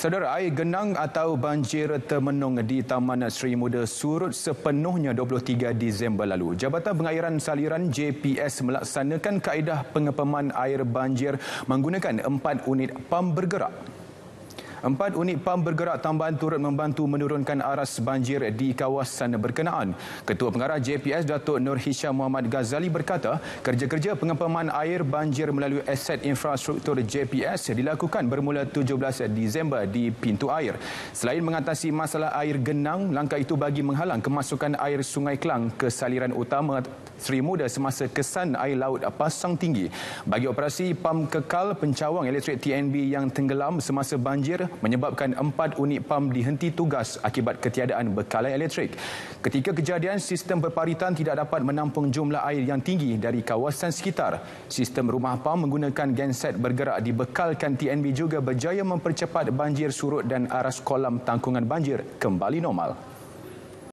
Saudara, air genang atau banjir termenung di Taman Sri Muda surut sepenuhnya 23 Disember lalu. Jabatan Pengairan Saliran JPS melaksanakan kaedah pengepaman air banjir menggunakan empat unit pam bergerak. Empat unit pam bergerak tambahan turut membantu menurunkan aras banjir di kawasan berkenaan. Ketua Pengarah JPS Datuk Nur Hisham Muhammad Ghazali berkata, kerja-kerja pengepaman air banjir melalui aset infrastruktur JPS dilakukan bermula 17 Disember di pintu air. Selain mengatasi masalah air genang, langkah itu bagi menghalang kemasukan air Sungai Kelang ke saliran utama Sri Muda semasa kesan air laut pasang tinggi. Bagi operasi pam kekal pencawang elektrik TNB yang tenggelam semasa banjir menyebabkan empat unit pam dihenti tugas akibat ketiadaan bekalan elektrik. Ketika kejadian, sistem berparitan tidak dapat menampung jumlah air yang tinggi dari kawasan sekitar. Sistem rumah pam menggunakan genset bergerak dibekalkan TNB juga berjaya mempercepat banjir surut dan aras kolam tangkungan banjir kembali normal.